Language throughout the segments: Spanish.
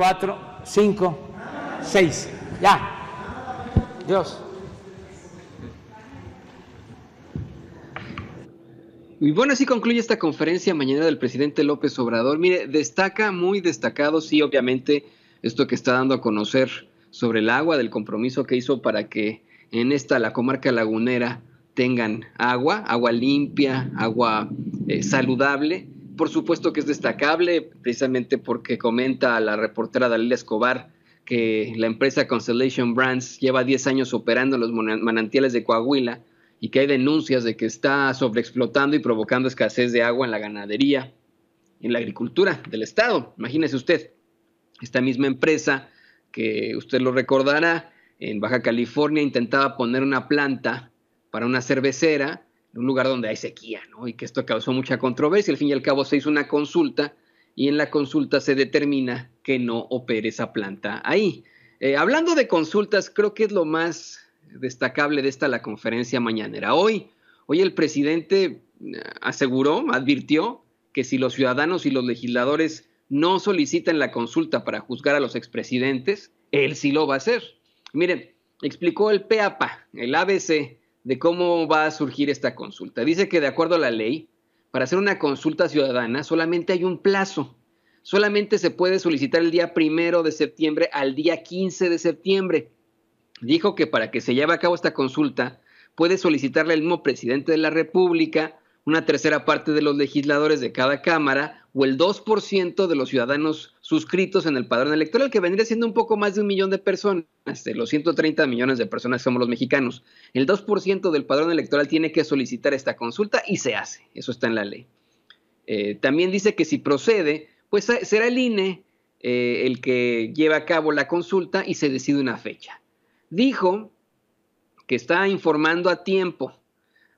cuatro, cinco, seis. Ya. Dios. Y bueno, así concluye esta conferencia mañana del presidente López Obrador. Mire, destaca muy destacado, sí, obviamente, esto que está dando a conocer sobre el agua, del compromiso que hizo para que en esta, la comarca lagunera, tengan agua, agua limpia, agua eh, saludable por supuesto que es destacable, precisamente porque comenta la reportera Dalila Escobar que la empresa Constellation Brands lleva 10 años operando los manantiales de Coahuila y que hay denuncias de que está sobreexplotando y provocando escasez de agua en la ganadería, en la agricultura del Estado. Imagínese usted, esta misma empresa que usted lo recordará, en Baja California intentaba poner una planta para una cervecera un lugar donde hay sequía, ¿no? Y que esto causó mucha controversia. Al fin y al cabo se hizo una consulta y en la consulta se determina que no opere esa planta ahí. Eh, hablando de consultas, creo que es lo más destacable de esta la conferencia mañanera. Hoy, hoy el presidente eh, aseguró, advirtió que si los ciudadanos y los legisladores no solicitan la consulta para juzgar a los expresidentes, él sí lo va a hacer. Miren, explicó el PEAPA, el ABC, de cómo va a surgir esta consulta. Dice que de acuerdo a la ley, para hacer una consulta ciudadana solamente hay un plazo. Solamente se puede solicitar el día primero de septiembre al día 15 de septiembre. Dijo que para que se lleve a cabo esta consulta, puede solicitarle el mismo presidente de la República, una tercera parte de los legisladores de cada Cámara o el 2% de los ciudadanos suscritos en el padrón electoral, que vendría siendo un poco más de un millón de personas, de los 130 millones de personas que somos los mexicanos. El 2% del padrón electoral tiene que solicitar esta consulta y se hace, eso está en la ley. Eh, también dice que si procede, pues será el INE eh, el que lleva a cabo la consulta y se decide una fecha. Dijo que está informando a tiempo,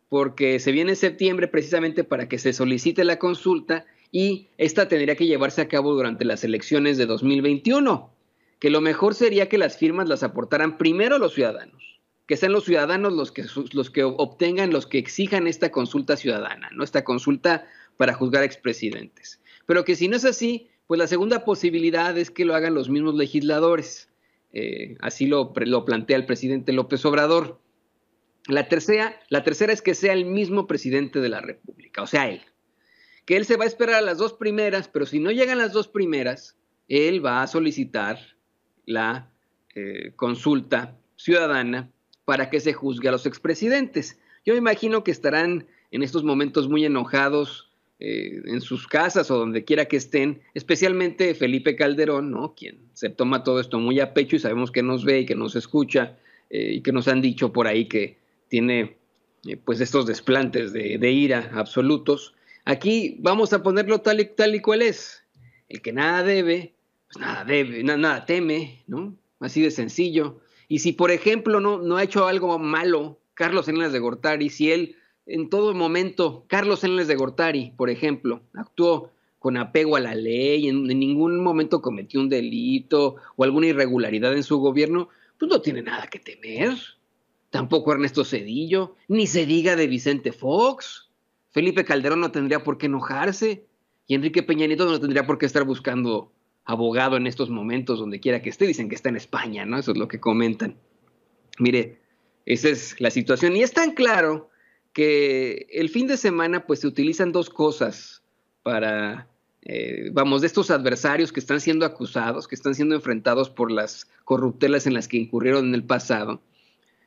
porque se viene septiembre precisamente para que se solicite la consulta y esta tendría que llevarse a cabo durante las elecciones de 2021, que lo mejor sería que las firmas las aportaran primero a los ciudadanos, que sean los ciudadanos los que, los que obtengan, los que exijan esta consulta ciudadana, ¿no? esta consulta para juzgar expresidentes. Pero que si no es así, pues la segunda posibilidad es que lo hagan los mismos legisladores. Eh, así lo, lo, plantea el presidente López Obrador. La tercera, la tercera es que sea el mismo presidente de la República, o sea, él que él se va a esperar a las dos primeras, pero si no llegan las dos primeras, él va a solicitar la eh, consulta ciudadana para que se juzgue a los expresidentes. Yo me imagino que estarán en estos momentos muy enojados eh, en sus casas o donde quiera que estén, especialmente Felipe Calderón, ¿no? quien se toma todo esto muy a pecho y sabemos que nos ve y que nos escucha eh, y que nos han dicho por ahí que tiene pues estos desplantes de ira absolutos Aquí vamos a ponerlo tal y, tal y cual es. El que nada debe, pues nada debe, nada, teme, ¿no? Así de sencillo. Y si, por ejemplo, no, no ha hecho algo malo Carlos Enlas de Gortari, si él en todo momento, Carlos Enles de Gortari, por ejemplo, actuó con apego a la ley, en, en, ningún momento cometió un delito o alguna irregularidad en su gobierno, pues no tiene nada que temer. Tampoco Ernesto Cedillo, ni se diga de Vicente Fox. Felipe Calderón no tendría por qué enojarse y Enrique Peña Nieto no tendría por qué estar buscando abogado en estos momentos, donde quiera que esté. Dicen que está en España, ¿no? Eso es lo que comentan. Mire, esa es la situación. Y es tan claro que el fin de semana, pues se utilizan dos cosas para, eh, vamos, de estos adversarios que están siendo acusados, que están siendo enfrentados por las corruptelas en las que incurrieron en el pasado,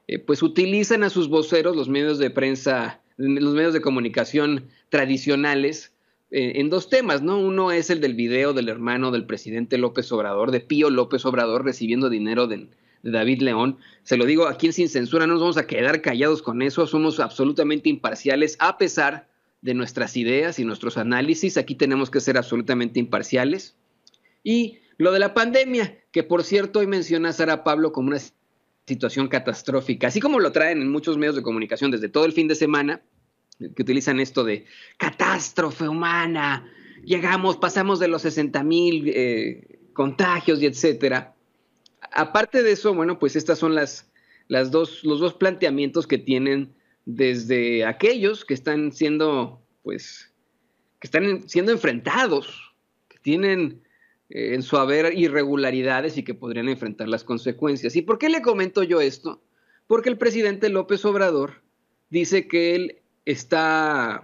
eh, pues utilizan a sus voceros, los medios de prensa los medios de comunicación tradicionales eh, en dos temas, ¿no? Uno es el del video del hermano del presidente López Obrador, de Pío López Obrador, recibiendo dinero de, David León. Se lo digo aquí en Sin Censura, no nos vamos a quedar callados con eso, somos absolutamente imparciales a pesar de nuestras ideas y nuestros análisis, aquí tenemos que ser absolutamente imparciales. Y lo de la pandemia, que por cierto hoy menciona Sara Pablo como una situación catastrófica, así como lo traen en muchos medios de comunicación desde todo el fin de semana, que utilizan esto de catástrofe humana, llegamos, pasamos de los 60 mil eh, contagios y etcétera. Aparte de eso, bueno, pues estas son las, las dos, los dos planteamientos que tienen desde aquellos que están siendo, pues, que están siendo enfrentados, que tienen eh, en su haber irregularidades y que podrían enfrentar las consecuencias. ¿Y por qué le comento yo esto? Porque el presidente López Obrador dice que él está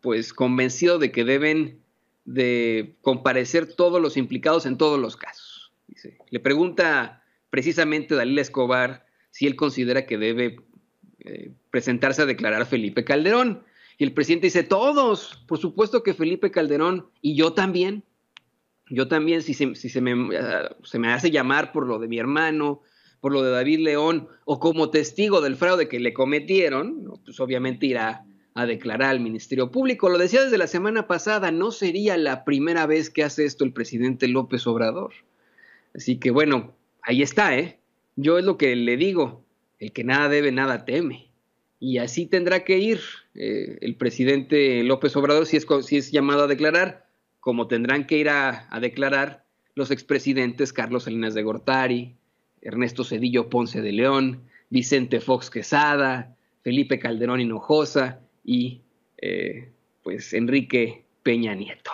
pues convencido de que deben de comparecer todos los implicados en todos los casos. Dice. Le pregunta precisamente Dalila Escobar si él considera que debe eh, presentarse a declarar Felipe Calderón. Y el presidente dice, todos, por supuesto que Felipe Calderón y yo también. Yo también, si, ah, se, me, hace llamar por lo de mi hermano, por lo de David León, o como testigo del fraude que le cometieron, pues obviamente irá a declarar al Ministerio Público. Lo decía desde la semana pasada, no sería la primera vez que hace esto el presidente López Obrador. Así que bueno, ahí está, ¿eh? Yo es lo que le digo, el que nada debe, nada teme. Y así tendrá que ir eh, el presidente López Obrador si es, si es llamado a declarar como tendrán que ir a, declarar los expresidentes Carlos Salinas de Gortari, Ernesto Cedillo Ponce de León, Vicente Fox Quesada, Felipe Calderón Hinojosa y eh, pues Enrique Peña Nieto.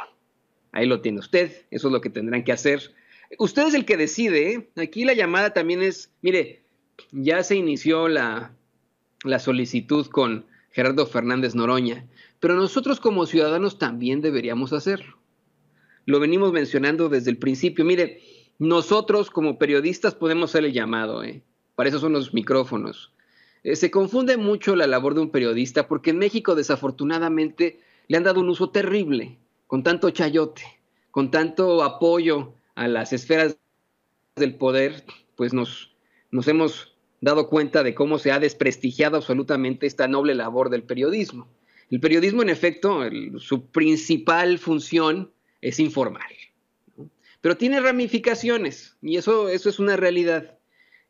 Ahí lo tiene usted, eso es lo que tendrán que hacer. Usted es el que decide, ¿eh? aquí la llamada también es, mire, ya se inició la, la solicitud con Gerardo Fernández Noroña, pero nosotros como ciudadanos también deberíamos hacerlo lo venimos mencionando desde el principio. Mire, nosotros como periodistas podemos ser el llamado, ¿eh? para eso son los micrófonos. Eh, se confunde mucho la labor de un periodista porque en México desafortunadamente le han dado un uso terrible, con tanto chayote, con tanto apoyo a las esferas del poder, pues nos, hemos dado cuenta de cómo se ha desprestigiado absolutamente esta noble labor del periodismo. El periodismo, en efecto, su principal función es informal. Pero tiene ramificaciones y eso, eso es una realidad.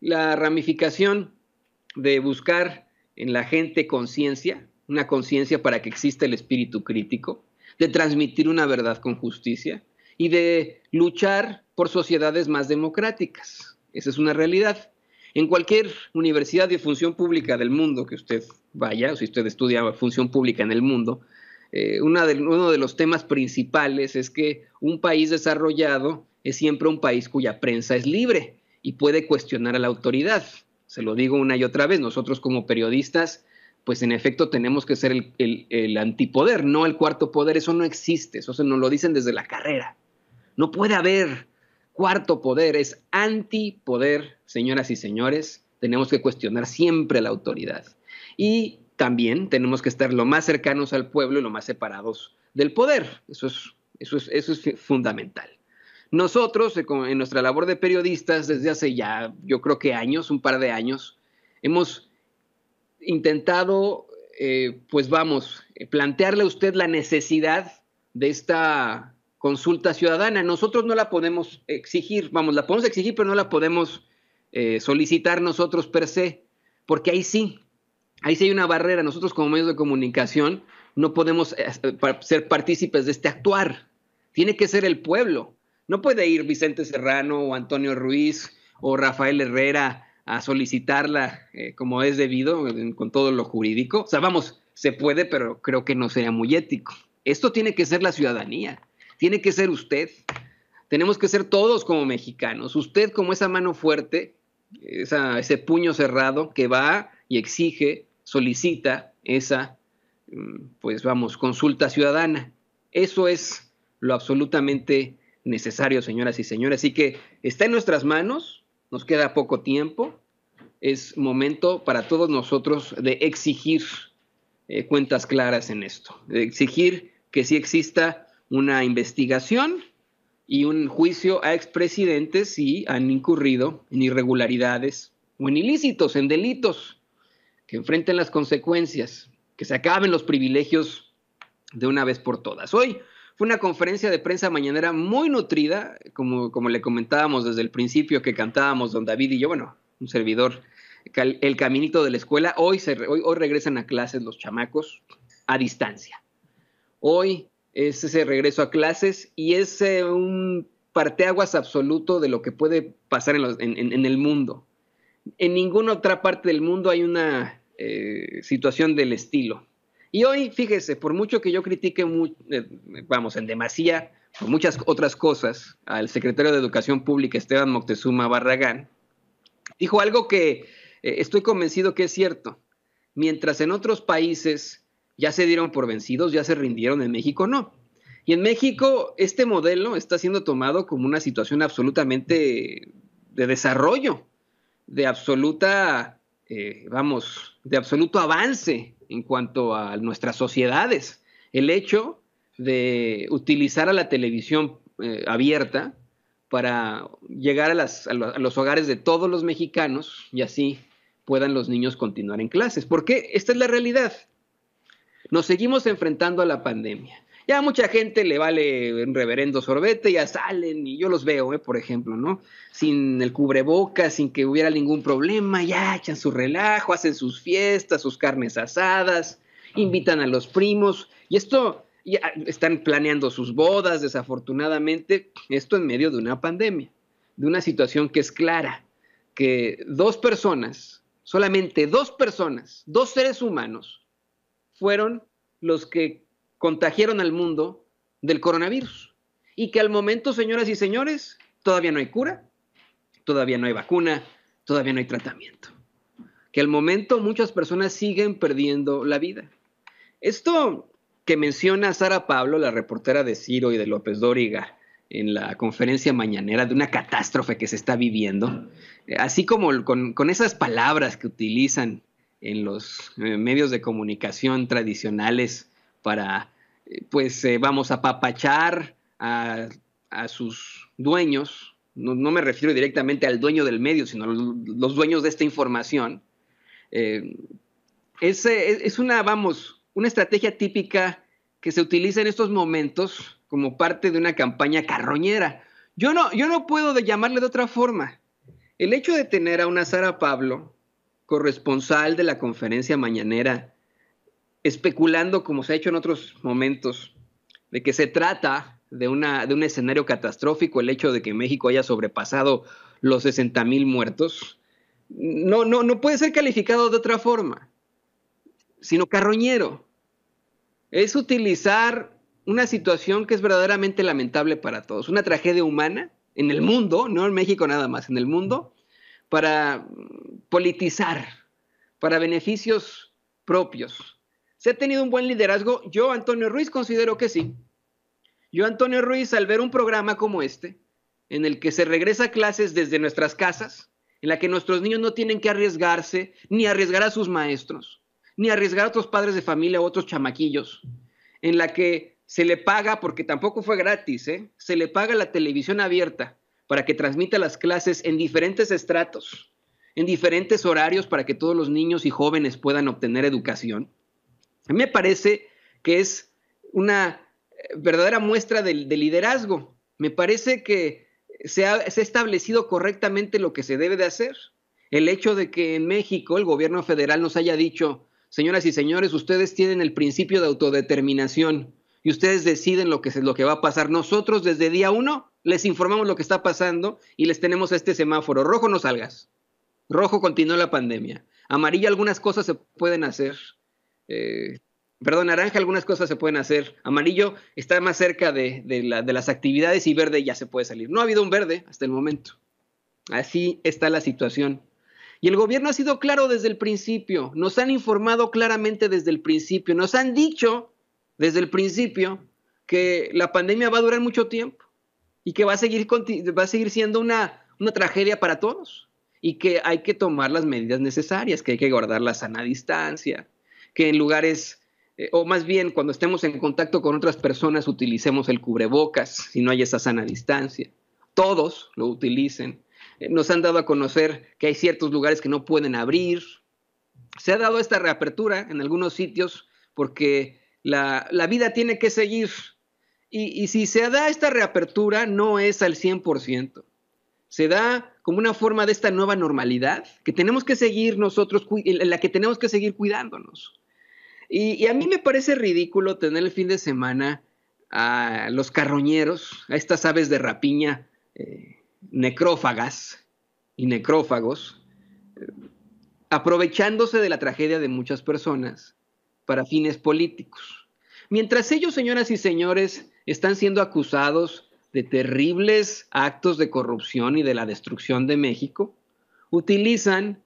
La ramificación de buscar en la gente conciencia, una conciencia para que exista el espíritu crítico, de transmitir una verdad con justicia y de luchar por sociedades más democráticas. Esa es una realidad. En cualquier universidad de función pública del mundo que usted vaya, o si usted estudia función pública en el mundo, eh, uno de los temas principales es que un país desarrollado es siempre un país cuya prensa es libre y puede cuestionar a la autoridad. Se lo digo una y otra vez, nosotros como periodistas, pues en efecto tenemos que ser el, antipoder, no el cuarto poder, eso no existe, eso se nos lo dicen desde la carrera. No puede haber cuarto poder, es antipoder, señoras y señores, tenemos que cuestionar siempre a la autoridad. Y también tenemos que estar lo más cercanos al pueblo y lo más separados del poder. Eso es, eso es, eso es fundamental. Nosotros, eh, en nuestra labor de periodistas, desde hace ya, yo creo que años, un par de años, hemos intentado, eh, pues vamos, eh, plantearle a usted la necesidad de esta consulta ciudadana. Nosotros no la podemos exigir, vamos, la podemos exigir, pero no la podemos solicitar nosotros per se, porque ahí sí, ahí sí hay una barrera. Nosotros como medios de comunicación no podemos eh, eh, ser partícipes de este actuar. Tiene que ser el pueblo. No puede ir Vicente Serrano o Antonio Ruiz o Rafael Herrera a solicitarla eh, como es debido, con todo lo jurídico. O sea, vamos, se puede, pero creo que no sería muy ético. Esto tiene que ser la ciudadanía, tiene que ser usted. Tenemos que ser todos como mexicanos. Usted como esa mano fuerte, ese puño cerrado que va y exige, solicita esa, mm, pues vamos, consulta ciudadana. Eso es lo absolutamente necesario, señoras y señores. Así que está en nuestras manos, nos queda poco tiempo, es momento para todos nosotros de exigir eh, cuentas claras en esto, de exigir que sí exista una investigación y un juicio a expresidentes si han incurrido en irregularidades o en ilícitos, en delitos que enfrenten las consecuencias, que se acaben los privilegios de una vez por todas. Hoy fue una conferencia de prensa mañanera muy nutrida, como, como le comentábamos desde el principio que cantábamos don David y yo, bueno, un servidor, el caminito de la escuela. Hoy, hoy, regresan a clases los chamacos a distancia. Hoy es ese regreso a clases y es eh, un parteaguas absoluto de lo que puede pasar en, en el mundo en ninguna otra parte del mundo hay una eh, situación del estilo. Y hoy, fíjese, por mucho que yo critique, eh, vamos, en demasía, por muchas otras cosas, al secretario de Educación Pública, Esteban Moctezuma Barragán, dijo algo que eh, estoy convencido que es cierto. Mientras en otros países ya se dieron por vencidos, ya se rindieron, en México no. Y en México este modelo está siendo tomado como una situación absolutamente de desarrollo de absoluta, eh, vamos, de absoluto avance en cuanto a nuestras sociedades. El hecho de utilizar a la televisión eh, abierta para llegar a, las, a, los hogares de todos los mexicanos y así puedan los niños continuar en clases. Porque esta es la realidad. Nos seguimos enfrentando a la pandemia. Ya mucha gente le vale un reverendo sorbete, ya salen y yo los veo, eh, por ejemplo, ¿no? Sin el cubrebocas, sin que hubiera ningún problema, ya echan su relajo, hacen sus fiestas, sus carnes asadas, invitan a los primos y esto ya están planeando sus bodas, desafortunadamente, esto en medio de una pandemia, de una situación que es clara, que dos personas, solamente dos personas, dos seres humanos, fueron los que contagiaron al mundo del coronavirus. Y que al momento, señoras y señores, todavía no hay cura, todavía no hay vacuna, todavía no hay tratamiento. Que al momento muchas personas siguen perdiendo la vida. Esto que menciona Sara Pablo, la reportera de Ciro y de López Dóriga, en la conferencia mañanera de una catástrofe que se está viviendo, eh, así como con, con esas palabras que utilizan en los eh, medios de comunicación tradicionales para pues eh, vamos a papachar a, sus dueños, no, me refiero directamente al dueño del medio, sino a los dueños de esta información. Eh, es, una, vamos, una estrategia típica que se utiliza en estos momentos como parte de una campaña carroñera. Yo no, yo no puedo de llamarle de otra forma. El hecho de tener a una Sara Pablo, corresponsal de la conferencia mañanera especulando, como se ha hecho en otros momentos, de que se trata de, una, de un escenario catastrófico el hecho de que México haya sobrepasado los 60 mil muertos, no, no, no puede ser calificado de otra forma, sino carroñero. Es utilizar una situación que es verdaderamente lamentable para todos, una tragedia humana en el mundo, no en México nada más, en el mundo, para politizar, para beneficios propios. ¿Se ha tenido un buen liderazgo? Yo, Antonio Ruiz, considero que sí. Yo, Antonio Ruiz, al ver un programa como este, en el que se regresa a clases desde nuestras casas, en la que nuestros niños no tienen que arriesgarse, ni arriesgar a sus maestros, ni arriesgar a otros padres de familia o otros chamaquillos, en la que se le paga, porque tampoco fue gratis, ¿eh? se le paga la televisión abierta para que transmita las clases en diferentes estratos, en diferentes horarios para que todos los niños y jóvenes puedan obtener educación me parece que es una eh, verdadera muestra de, liderazgo. Me parece que se ha, establecido correctamente lo que se debe de hacer. El hecho de que en México el gobierno federal nos haya dicho, señoras y señores, ustedes tienen el principio de autodeterminación y ustedes deciden lo que, lo que va a pasar. Nosotros desde día uno les informamos lo que está pasando y les tenemos este semáforo. Rojo no salgas. Rojo continúa la pandemia. Amarillo algunas cosas se pueden hacer. Eh, perdón, naranja algunas cosas se pueden hacer, amarillo está más cerca de, las actividades y verde ya se puede salir. No ha habido un verde hasta el momento. Así está la situación. Y el gobierno ha sido claro desde el principio, nos han informado claramente desde el principio, nos han dicho desde el principio que la pandemia va a durar mucho tiempo y que va a seguir, siendo una tragedia para todos y que hay que tomar las medidas necesarias, que hay que guardar la sana distancia, que en lugares, eh, o más bien cuando estemos en contacto con otras personas, utilicemos el cubrebocas, si no hay esa sana distancia. Todos lo utilicen. Eh, nos han dado a conocer que hay ciertos lugares que no pueden abrir. Se ha dado esta reapertura en algunos sitios porque la, vida tiene que seguir. Y, y si se da esta reapertura, no es al 100% se da como una forma de esta nueva normalidad que tenemos que seguir nosotros, en la que tenemos que seguir cuidándonos. Y, a mí me parece ridículo tener el fin de semana a los carroñeros, a estas aves de rapiña eh, necrófagas y necrófagos, eh, aprovechándose de la tragedia de muchas personas para fines políticos. Mientras ellos, señoras y señores, están siendo acusados de terribles actos de corrupción y de la destrucción de México, utilizan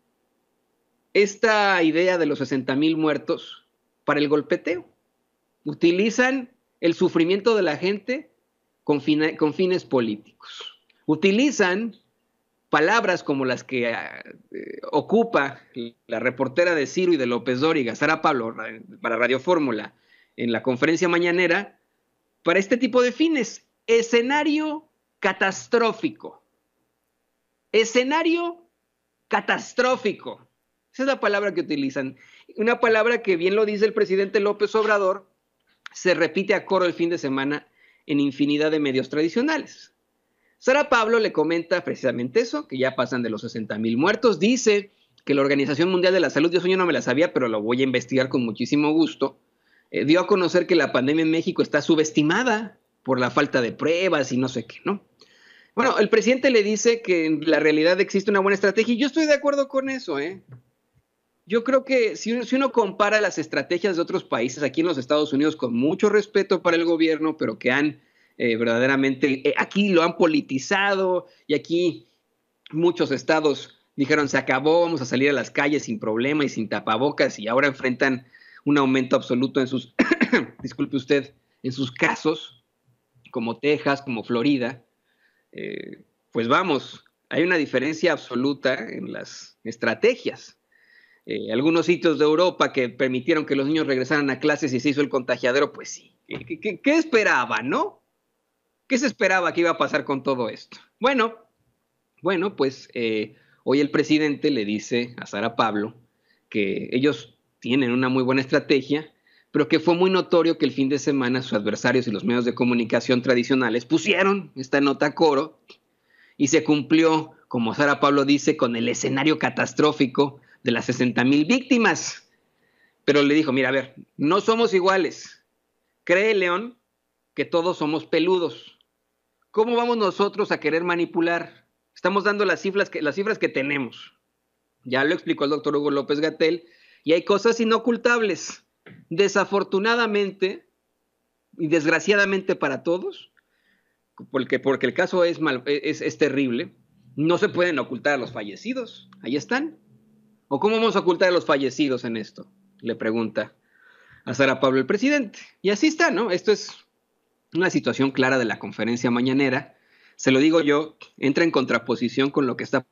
esta idea de los 60 mil muertos para el golpeteo. Utilizan el sufrimiento de la gente con, fines políticos. Utilizan palabras como las que ah, eh, ocupa la reportera de Ciro y de López Dóriga, Sara Pablo, para Radio Fórmula, en la conferencia mañanera, para este tipo de fines. Escenario catastrófico. Escenario catastrófico. Esa es la palabra que utilizan. Una palabra que bien lo dice el presidente López Obrador, se repite a coro el fin de semana en infinidad de medios tradicionales. Sara Pablo le comenta precisamente eso, que ya pasan de los 60 mil muertos. Dice que la Organización Mundial de la Salud, yo no me la sabía, pero lo voy a investigar con muchísimo gusto, eh, dio a conocer que la pandemia en México está subestimada por la falta de pruebas y no sé qué, ¿no? Bueno, el presidente le dice que en la realidad existe una buena estrategia y yo estoy de acuerdo con eso, ¿eh? yo creo que si uno, compara las estrategias de otros países aquí en los Estados Unidos, con mucho respeto para el gobierno, pero que han eh, verdaderamente, eh, aquí lo han politizado y aquí muchos estados dijeron se acabó, vamos a salir a las calles sin problema y sin tapabocas y ahora enfrentan un aumento absoluto en sus, disculpe usted, en sus casos, como Texas, como Florida. Eh, pues vamos, hay una diferencia absoluta en las estrategias. Eh, algunos sitios de Europa que permitieron que los niños regresaran a clases y se hizo el contagiadero, pues sí. ¿Qué, esperaba, no? ¿Qué se esperaba que iba a pasar con todo esto? Bueno, bueno, pues eh, hoy el presidente le dice a Sara Pablo que ellos tienen una muy buena estrategia, pero que fue muy notorio que el fin de semana sus adversarios y los medios de comunicación tradicionales pusieron esta nota coro y se cumplió, como Sara Pablo dice, con el escenario catastrófico de las 60 mil víctimas. Pero le dijo, mira, a ver, no somos iguales. Cree León que todos somos peludos. ¿Cómo vamos nosotros a querer manipular? Estamos dando las cifras que, las cifras que tenemos. Ya lo explicó el doctor Hugo López Gatel. Y hay cosas inocultables. Desafortunadamente, y desgraciadamente para todos, porque, porque el caso es, mal, es, es terrible, no se pueden ocultar a los fallecidos. Ahí están. ¿O cómo vamos a ocultar a los fallecidos en esto? Le pregunta a Sara Pablo el presidente. Y así está, ¿no? Esto es una situación clara de la conferencia mañanera. Se lo digo yo, entra en contraposición con lo que está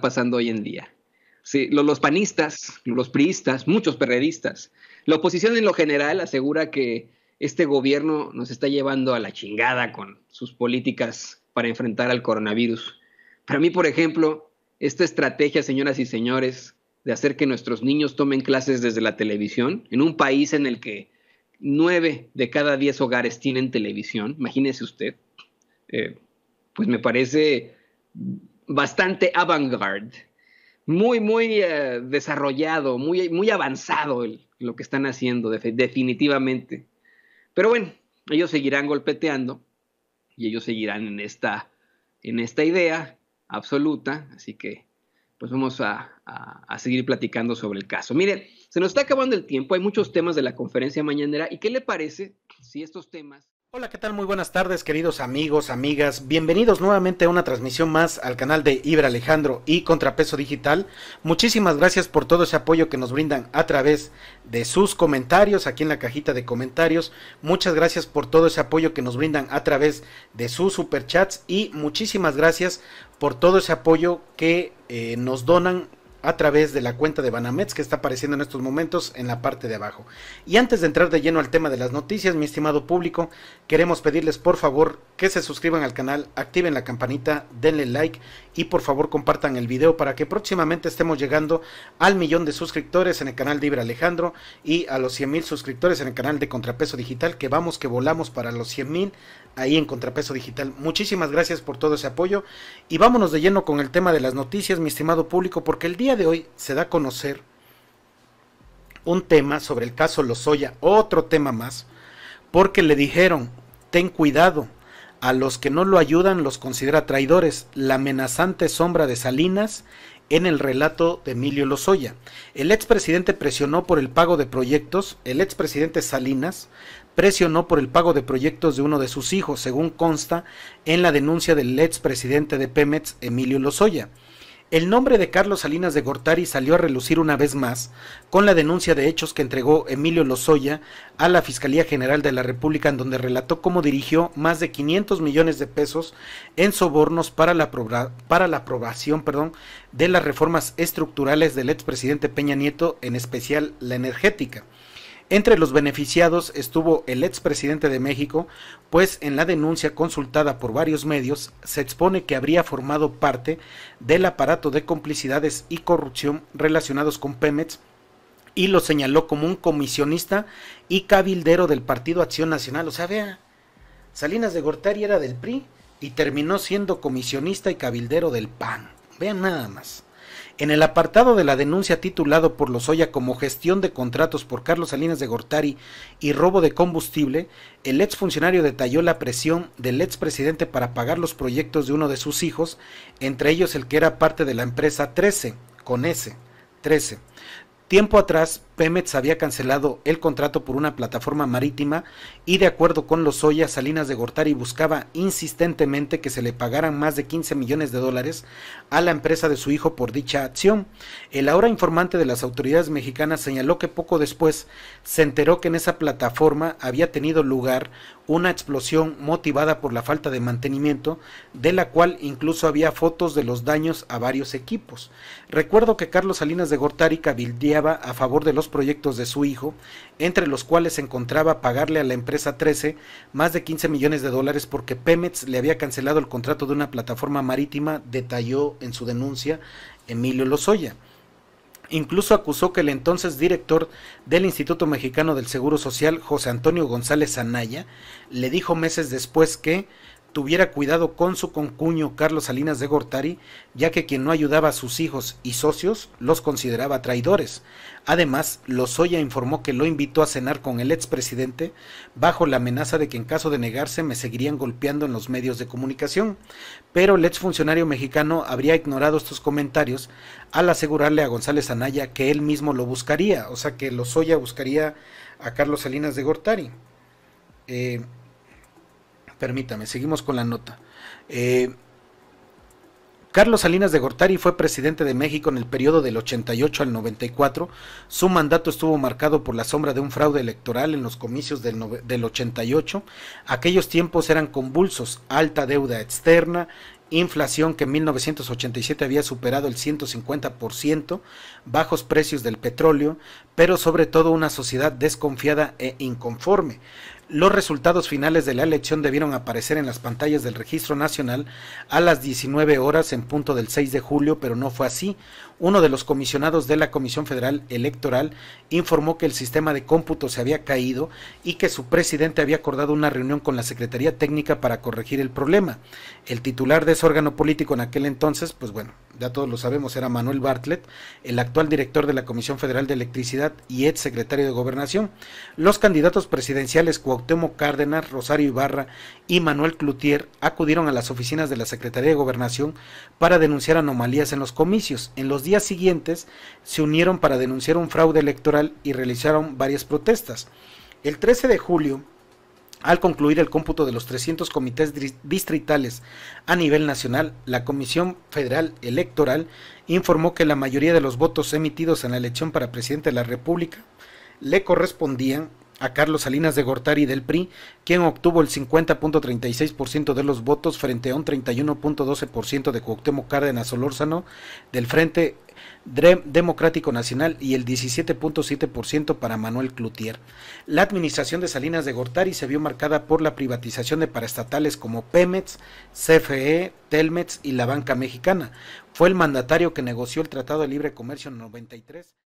pasando hoy en día. Sí, los, panistas, los priistas, muchos perredistas, la oposición en lo general asegura que este gobierno nos está llevando a la chingada con sus políticas para enfrentar al coronavirus. Para mí, por ejemplo, esta estrategia, señoras y señores, de hacer que nuestros niños tomen clases desde la televisión, en un país en el que nueve de cada diez hogares tienen televisión, imagínese usted, eh, pues me parece bastante avant-garde, muy, muy eh, desarrollado, muy, muy avanzado lo que están haciendo, definitivamente. Pero bueno, ellos seguirán golpeteando y ellos seguirán en esta, en esta idea absoluta, así que pues vamos a, seguir platicando sobre el caso. Miren, se nos está acabando el tiempo, hay muchos temas de la conferencia mañanera, ¿y qué le parece si estos temas... Hola, ¿qué tal? Muy buenas tardes, queridos amigos, amigas. Bienvenidos nuevamente a una transmisión más al canal de Ibra Alejandro y Contrapeso Digital. Muchísimas gracias por todo ese apoyo que nos brindan a través de sus comentarios aquí en la cajita de comentarios. Muchas gracias por todo ese apoyo que nos brindan a través de sus superchats y muchísimas gracias por todo ese apoyo que eh, nos donan a través de la cuenta de Banamex que está apareciendo en estos momentos en la parte de abajo. Y antes de entrar de lleno al tema de las noticias, mi estimado público, queremos pedirles por favor que se suscriban al canal, activen la campanita, denle like y por favor compartan el video para que próximamente estemos llegando al millón de suscriptores en el canal de Ibra Alejandro y a los 100 mil suscriptores en el canal de Contrapeso Digital, que vamos que volamos para los 100 mil ahí en Contrapeso Digital. Muchísimas gracias por todo ese apoyo y vámonos de lleno con el tema de las noticias, mi estimado público, porque el día de hoy se da a conocer un tema sobre el caso Lozoya, otro tema más, porque le dijeron, ten cuidado, a los que no lo ayudan los considera traidores, la amenazante sombra de Salinas en el relato de Emilio Lozoya. El expresidente presionó por el pago de proyectos, el expresidente Salinas presionó por el pago de proyectos de uno de sus hijos, según consta en la denuncia del expresidente de Pemex, Emilio Lozoya. El nombre de Carlos Salinas de Gortari salió a relucir una vez más con la denuncia de hechos que entregó Emilio Lozoya a la Fiscalía General de la República en donde relató cómo dirigió más de 500 millones de pesos en sobornos para la, para la aprobación perdón, de las reformas estructurales del expresidente Peña Nieto, en especial la energética. Entre los beneficiados estuvo el expresidente de México, pues en la denuncia consultada por varios medios se expone que habría formado parte del aparato de complicidades y corrupción relacionados con Pemex y lo señaló como un comisionista y cabildero del Partido Acción Nacional. O sea, vea, Salinas de Gortari era del PRI y terminó siendo comisionista y cabildero del PAN. Vean nada más. En el apartado de la denuncia titulado por Lozoya como gestión de contratos por Carlos Salinas de Gortari y robo de combustible, el exfuncionario detalló la presión del expresidente para pagar los proyectos de uno de sus hijos, entre ellos el que era parte de la empresa 13, con S, 13. Tiempo atrás, Pemex había cancelado el contrato por una plataforma marítima y de acuerdo con los ollas Salinas de Gortari buscaba insistentemente que se le pagaran más de 15 millones de dólares a la empresa de su hijo por dicha acción. El ahora informante de las autoridades mexicanas señaló que poco después se enteró que en esa plataforma había tenido lugar una explosión motivada por la falta de mantenimiento, de la cual incluso había fotos de los daños a varios equipos. Recuerdo que Carlos Salinas de Gortari cabildeaba a favor de los proyectos de su hijo, entre los cuales se encontraba pagarle a la empresa 13 más de 15 millones de dólares porque Pemex le había cancelado el contrato de una plataforma marítima, detalló en su denuncia Emilio Lozoya. Incluso acusó que el entonces director del Instituto Mexicano del Seguro Social, José Antonio González Anaya, le dijo meses después que tuviera cuidado con su concuño Carlos Salinas de Gortari, ya que quien no ayudaba a sus hijos y socios los consideraba traidores. Además, Lozoya informó que lo invitó a cenar con el expresidente bajo la amenaza de que en caso de negarse me seguirían golpeando en los medios de comunicación, pero el exfuncionario mexicano habría ignorado estos comentarios al asegurarle a González Anaya que él mismo lo buscaría, o sea que Lozoya buscaría a Carlos Salinas de Gortari. Eh, Permítame, seguimos con la nota. Eh, Carlos Salinas de Gortari fue presidente de México en el periodo del 88 al 94. Su mandato estuvo marcado por la sombra de un fraude electoral en los comicios del, del 88. Aquellos tiempos eran convulsos, alta deuda externa, inflación que en 1987 había superado el 150%, bajos precios del petróleo, pero sobre todo una sociedad desconfiada e inconforme. Los resultados finales de la elección debieron aparecer en las pantallas del Registro Nacional a las 19 horas en punto del 6 de julio, pero no fue así. Uno de los comisionados de la Comisión Federal Electoral informó que el sistema de cómputo se había caído y que su presidente había acordado una reunión con la Secretaría Técnica para corregir el problema. El titular de ese órgano político en aquel entonces, pues bueno, ya todos lo sabemos, era Manuel Bartlett, el actual director de la Comisión Federal de Electricidad y ex secretario de Gobernación. Los candidatos presidenciales Temo Cárdenas, Rosario Ibarra y Manuel Clutier acudieron a las oficinas de la Secretaría de Gobernación para denunciar anomalías en los comicios. En los días siguientes se unieron para denunciar un fraude electoral y realizaron varias protestas. El 13 de julio, al concluir el cómputo de los 300 comités distritales a nivel nacional, la Comisión Federal Electoral informó que la mayoría de los votos emitidos en la elección para presidente de la República le correspondían a Carlos Salinas de Gortari del PRI, quien obtuvo el 50.36% de los votos frente a un 31.12% de Cuauhtémoc Cárdenas Solórzano del Frente Democrático Nacional y el 17.7% para Manuel Cloutier. La administración de Salinas de Gortari se vio marcada por la privatización de paraestatales como Pemex, CFE, Telmex y la banca mexicana. Fue el mandatario que negoció el Tratado de Libre Comercio en 93.